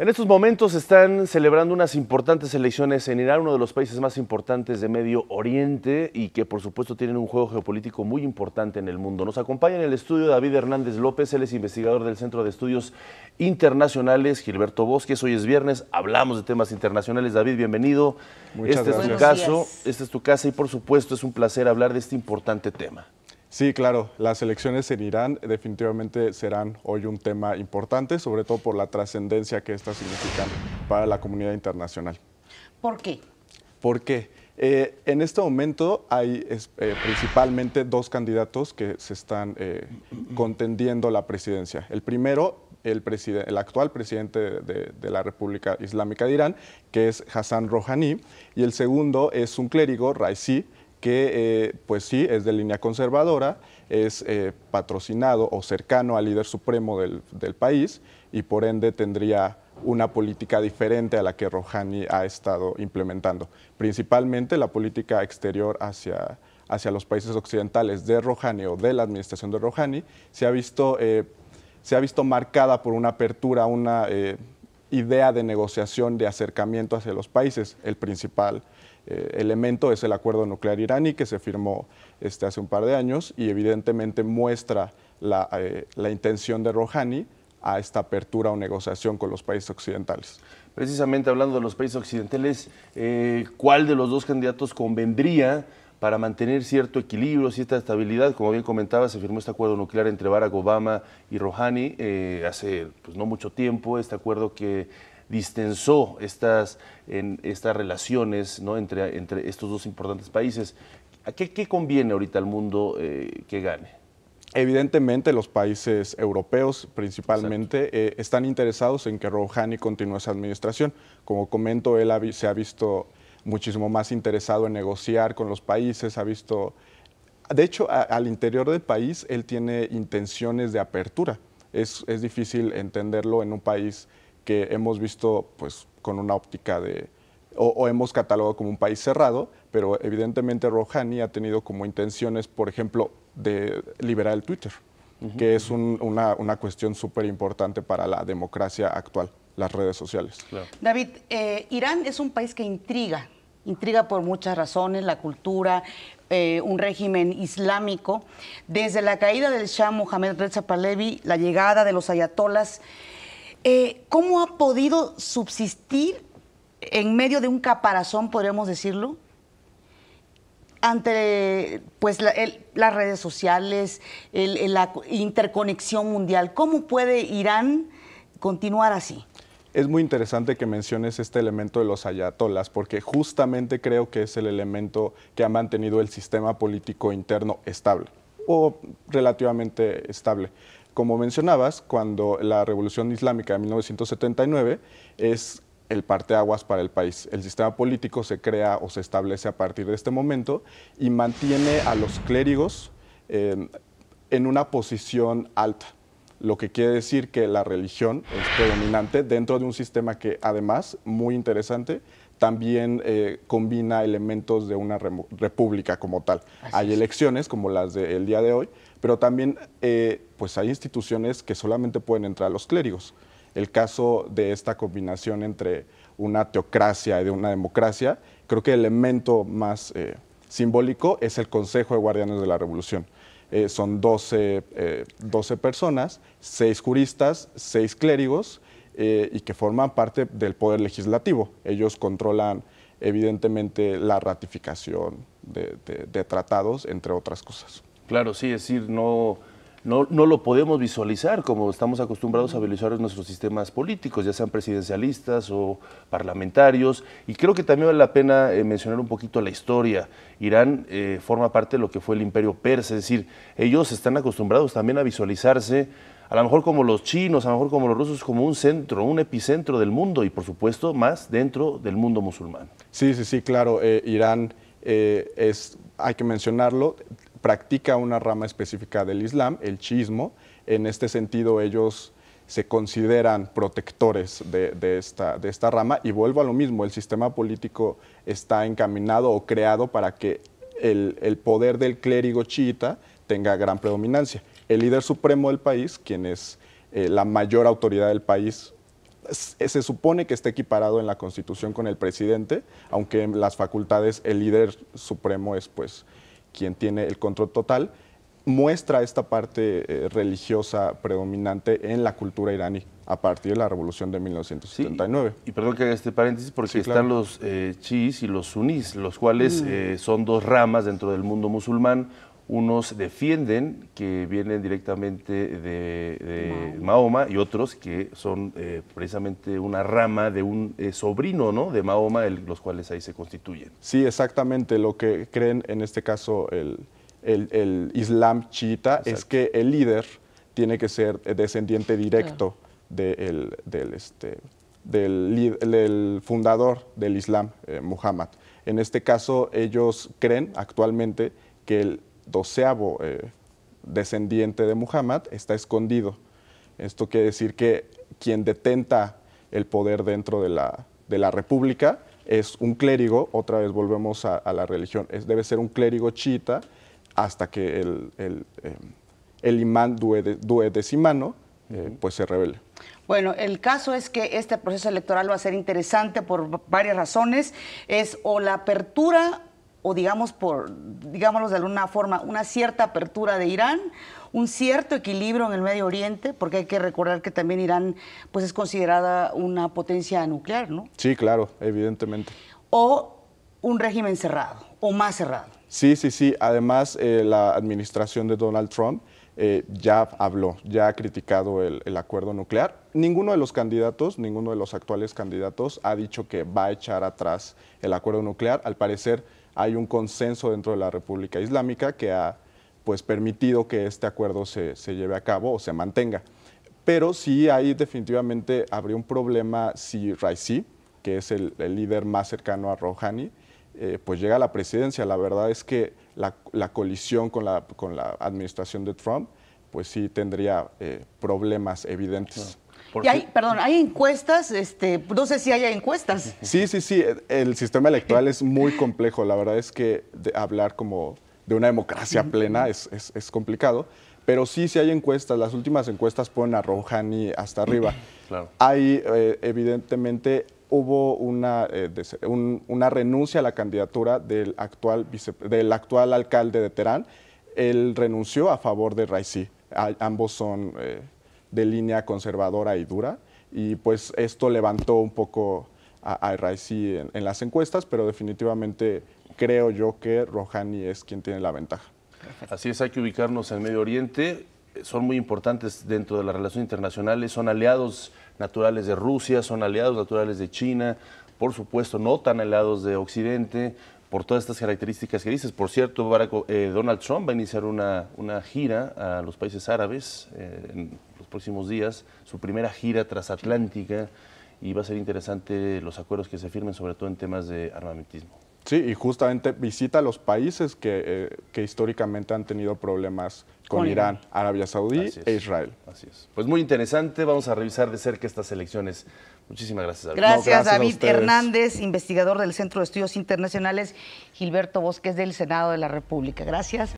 En estos momentos están celebrando unas importantes elecciones en Irán, uno de los países más importantes de Medio Oriente y que por supuesto tienen un juego geopolítico muy importante en el mundo. Nos acompaña en el estudio David Hernández López, él es investigador del Centro de Estudios Internacionales Gilberto Bosques. Hoy es viernes, hablamos de temas internacionales. David, bienvenido. Muchas este es tu caso, esta es tu casa y por supuesto es un placer hablar de este importante tema. Sí, claro, las elecciones en Irán definitivamente serán hoy un tema importante, sobre todo por la trascendencia que estas significan para la comunidad internacional. ¿Por qué? Porque eh, en este momento hay eh, principalmente dos candidatos que se están eh, contendiendo la presidencia. El primero, el, actual presidente de, de, la República Islámica de Irán, que es Hassan Rouhani, y el segundo es un clérigo, Raisi, que eh, pues sí es de línea conservadora, es eh, patrocinado o cercano al líder supremo del, país y por ende tendría una política diferente a la que Rouhani ha estado implementando. Principalmente la política exterior hacia, hacia los países occidentales de Rouhani o de la administración de Rouhani se ha visto, eh, se ha visto marcada por una apertura, una idea de negociación, de acercamiento hacia los países. El principal eh, elemento es el acuerdo nuclear iraní que se firmó este, hace un par de años y evidentemente muestra la, eh, intención de Rouhani a esta apertura o negociación con los países occidentales. Precisamente hablando de los países occidentales, eh, ¿cuál de los dos candidatos convendría para mantener cierto equilibrio, cierta estabilidad? Como bien comentaba, se firmó este acuerdo nuclear entre Barack Obama y Rouhani hace pues, no mucho tiempo, este acuerdo que distensó estas, estas relaciones ¿no? entre, estos dos importantes países. ¿A qué, conviene ahorita al mundo eh, que gane? Evidentemente los países europeos principalmente eh, están interesados en que Rouhani continúe esa administración. Como comento, él se ha visto muchísimo más interesado en negociar con los países, ha visto... De hecho, al interior del país él tiene intenciones de apertura. Es, es difícil entenderlo en un país que hemos visto pues, con una óptica de, o, hemos catalogado como un país cerrado, pero evidentemente Rouhani ha tenido como intenciones, por ejemplo, de liberar el Twitter, que es una, cuestión súper importante para la democracia actual, las redes sociales. David, eh, Irán es un país que intriga, intriga por muchas razones, la cultura, eh, un régimen islámico. Desde la caída del Shah Mohammed Reza Pahlavi, la llegada de los ayatolas, eh, ¿cómo ha podido subsistir en medio de un caparazón, podríamos decirlo? ante pues las redes sociales, la interconexión mundial. ¿Cómo puede Irán continuar así? Es muy interesante que menciones este elemento de los ayatolas, porque justamente creo que es el elemento que ha mantenido el sistema político interno estable o relativamente estable. Como mencionabas, cuando la Revolución Islámica de 1979 es el parteaguas para el país. El sistema político se crea o se establece a partir de este momento y mantiene a los clérigos em, en una posición alta, lo que quiere decir que la religión es predominante dentro de un sistema que además, muy interesante, también eh, combina elementos de una república como tal. hay elecciones como las del día de hoy, pero también eh, pues hay instituciones que solamente pueden entrar los clérigos. El caso de esta combinación entre una teocracia y de una democracia, creo que el elemento más eh, simbólico es el Consejo de Guardianes de la Revolución. son 12, 12 personas, 6 juristas, 6 clérigos, eh, y que forman parte del Poder Legislativo. Ellos controlan evidentemente la ratificación de, tratados, entre otras cosas. Claro, sí, es decir, no, no, lo podemos visualizar como estamos acostumbrados a visualizar nuestros sistemas políticos, ya sean presidencialistas o parlamentarios. Y creo que también vale la pena eh, mencionar un poquito la historia. Irán eh, forma parte de lo que fue el imperio persa, es decir, ellos están acostumbrados también a visualizarse a lo mejor como los chinos, a lo mejor como los rusos, como un centro, un epicentro del mundo y por supuesto más dentro del mundo musulmán. Sí, sí, sí, claro. Eh, Irán eh, es, hay que mencionarlo, practica una rama específica del Islam, el chiismo. En este sentido ellos se consideran protectores de, esta, rama y vuelvo a lo mismo, el sistema político está encaminado o creado para que el, el poder del clérigo chiita tenga gran predominancia el líder supremo del país, quien es eh, la mayor autoridad del país, eh, se supone que está equiparado en la Constitución con el presidente, aunque en las facultades el líder supremo es pues quien tiene el control total, muestra esta parte eh, religiosa predominante en la cultura iraní a partir de la revolución de 1979. y perdón que haga este paréntesis porque están los chiís y los sunís, los cuales mm. son dos ramas dentro del mundo musulmán. Unos defienden que vienen directamente de, Mahoma. y otros que son eh, precisamente una rama de un eh, sobrino ¿no? de Mahoma, los cuales ahí se constituyen. Sí, exactamente. Lo que creen en este caso el, Islam chiita es que el líder tiene que ser descendiente directo del, este, fundador del Islam, eh, Muhammad. En este caso, ellos creen actualmente que el doceavo eh, descendiente de Muhammad está escondido. Esto quiere decir que quien detenta el poder dentro de la, república es un clérigo, otra vez volvemos a, la religión, debe ser un clérigo chiita hasta que el, el, eh, imán due de, eh, pues se revele. Bueno, el caso es que este proceso electoral va a ser interesante por varias razones. Es o la apertura o digamos por, digámoslo de alguna forma, una cierta apertura de Irán, un cierto equilibrio en el Medio Oriente, porque hay que recordar que también Irán pues es considerada una potencia nuclear, ¿no? Sí, claro, evidentemente. O un régimen cerrado, o más cerrado. Sí, sí, sí. Además, eh, la administración de Donald Trump eh, ya habló, ya ha criticado el, acuerdo nuclear. Ninguno de los candidatos, ninguno de los actuales candidatos ha dicho que va a echar atrás el acuerdo nuclear. Al parecer hay un consenso dentro de la República Islámica que ha pues, permitido que este acuerdo se, se lleve a cabo o se mantenga. Pero sí ahí definitivamente habría un problema si Raisi, que es el, el líder más cercano a Rouhani, eh, pues llega a la presidencia. La verdad es que la, colisión con la, con la, administración de Trump, pues sí tendría eh, problemas evidentes. Y hay, perdón, hay encuestas, este, no sé si hay encuestas. Sí, sí, sí, el sistema electoral es muy complejo, la verdad es que hablar como de una democracia plena es, es, complicado, pero sí, sí hay encuestas. Las últimas encuestas ponen a Rouhani hasta arriba. Hay, eh, evidentemente, hubo una, eh, una renuncia a la candidatura del actual, del actual alcalde de Terán. Él renunció a favor de Raisi. ambos son eh, de línea conservadora y dura. Y pues esto levantó un poco a, Raisi en, las encuestas, pero definitivamente creo yo que Rohani es quien tiene la ventaja. Así es, hay que ubicarnos en Medio Oriente son muy importantes dentro de las relaciones internacionales, son aliados naturales de Rusia, son aliados naturales de China, por supuesto no tan aliados de Occidente, por todas estas características que dices. Por cierto, Barack, eh, Donald Trump va a iniciar una, gira a los países árabes eh, en los próximos días, su primera gira transatlántica, y va a ser interesante los acuerdos que se firmen, sobre todo en temas de armamentismo. Sí, y justamente visita los países que, eh, que históricamente han tenido problemas con, Irán, Arabia Saudí e Israel. Así es. Pues muy interesante, vamos a revisar de cerca estas elecciones. Muchísimas gracias, Gracias, David Hernández, investigador del Centro de Estudios Internacionales Gilberto Bosques del Senado de la República. Gracias.